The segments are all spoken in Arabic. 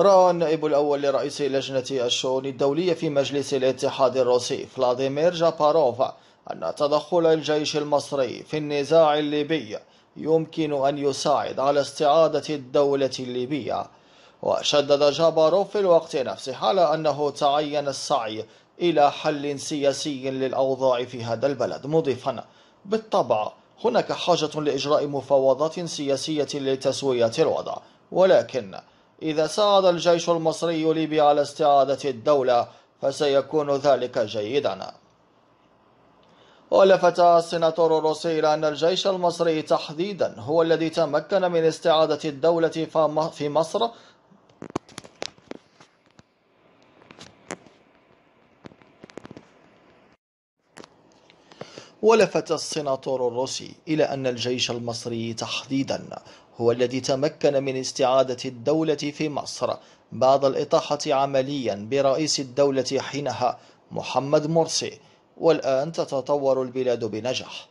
رأى النائب الأول لرئيس لجنة الشؤون الدولية في مجلس الاتحاد الروسي فلاديمير جاباروف أن تدخل الجيش المصري في النزاع الليبي يمكن أن يساعد على استعادة الدولة الليبية وشدد جاباروف في الوقت نفسه على أنه تعين السعي إلى حل سياسي للأوضاع في هذا البلد مضيفا بالطبع هناك حاجة لإجراء مفاوضات سياسية لتسوية الوضع ولكن إذا ساعد الجيش المصري ليبيا على استعادة الدولة فسيكون ذلك جيدا ولفت السناتور الروسي إلى أن الجيش المصري تحديدا هو الذي تمكن من استعادة الدولة في مصر ولفت السناتور الروسي إلى أن الجيش المصري تحديدا هو الذي تمكن من استعادة الدولة في مصر بعد الإطاحة عمليا برئيس الدولة حينها محمد مرسي والآن تتطور البلاد بنجاح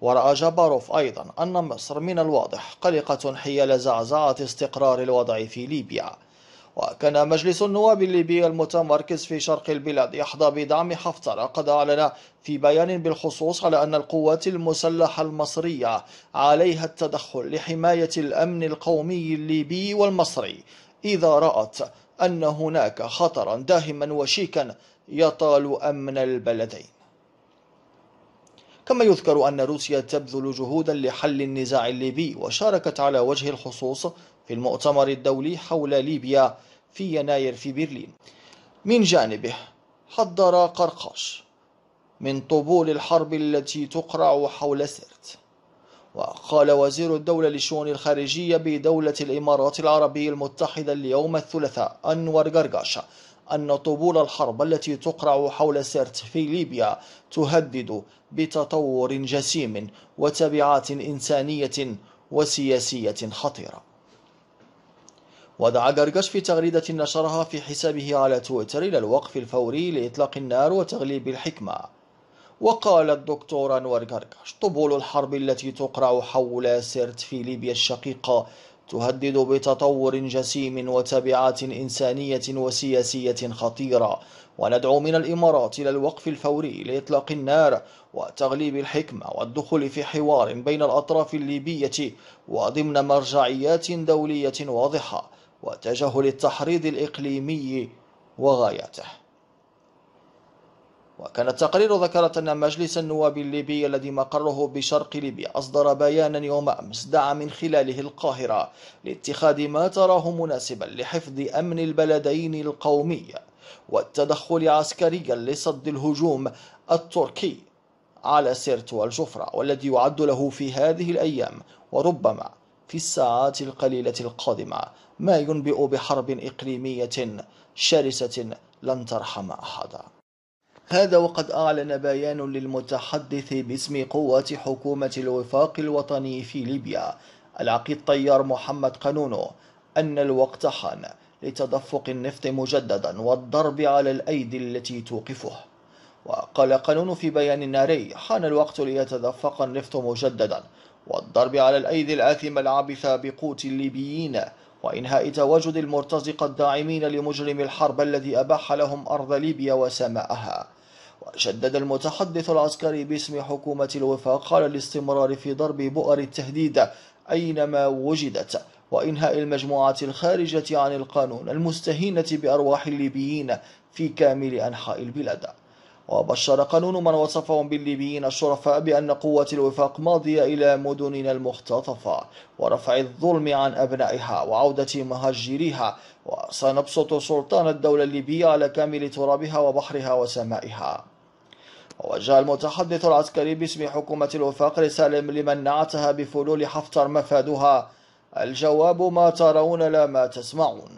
ورأى جباروف أيضا أن مصر من الواضح قلقة حيال زعزعة استقرار الوضع في ليبيا وكان مجلس النواب الليبي المتمركز في شرق البلاد يحظى بدعم حفتر قد أعلن في بيان بالخصوص على أن القوات المسلحة المصرية عليها التدخل لحماية الأمن القومي الليبي والمصري إذا رأت أن هناك خطرا داهما وشيكا يطال أمن البلدين كما يذكر أن روسيا تبذل جهودا لحل النزاع الليبي وشاركت على وجه الخصوص في المؤتمر الدولي حول ليبيا في يناير في برلين من جانبه حضر قرقاش من طبول الحرب التي تقرع حول سرت وقال وزير الدولة لشؤون الخارجية بدولة الإمارات العربية المتحدة اليوم الثلاثاء أنور قرقاشة أن طبول الحرب التي تقرع حول سرت في ليبيا تهدد بتطور جسيم وتبعات إنسانية وسياسية خطيرة ودعا غرغش في تغريدة نشرها في حسابه على تويتر إلى الوقف الفوري لإطلاق النار وتغليب الحكمة وقال الدكتور أنور غرغش طبول الحرب التي تقرع حول سرت في ليبيا الشقيقة تهدد بتطور جسيم وتبعات إنسانية وسياسية خطيرة وندعو من الإمارات إلى الوقف الفوري لإطلاق النار وتغليب الحكمة والدخول في حوار بين الأطراف الليبية وضمن مرجعيات دولية واضحة وتجاهل التحريض الإقليمي وغاياته وكان التقرير ذكرت أن مجلس النواب الليبي الذي مقره بشرق ليبيا أصدر بيانا يوم أمس دعا من خلاله القاهرة لاتخاذ ما تراه مناسبا لحفظ أمن البلدين القومي والتدخل عسكريا لصد الهجوم التركي على سيرت والجفرة والذي يعد له في هذه الأيام وربما في الساعات القليلة القادمة ما ينبئ بحرب إقليمية شرسة لن ترحم أحدا هذا وقد أعلن بيان للمتحدث باسم قوة حكومة الوفاق الوطني في ليبيا العقيد طيار محمد قانونو أن الوقت حان لتدفق النفط مجددا والضرب على الأيدي التي توقفه وقال قانون في بيان ناري حان الوقت ليتدفق النفط مجددا والضرب على الأيدي الآثمة العابثة بقوت الليبيين وإنهاء تواجد المرتزقة الداعمين لمجرم الحرب الذي أباح لهم أرض ليبيا وسماءها وشدد المتحدث العسكري باسم حكومة الوفاق على الاستمرار في ضرب بؤر التهديد أينما وجدت وإنهاء المجموعات الخارجة عن القانون المستهينة بأرواح الليبيين في كامل أنحاء البلاد وبشر قانون من وصفهم بالليبيين الشرفاء بأن قوة الوفاق ماضية إلى مدننا المختطفة ورفع الظلم عن أبنائها وعودة مهجريها وسنبسط سلطان الدولة الليبية على كامل ترابها وبحرها وسمائها ووجه المتحدث العسكري باسم حكومة الوفاق رسالة لمن نعتها بفلول حفتر مفادها الجواب ما ترون لا ما تسمعون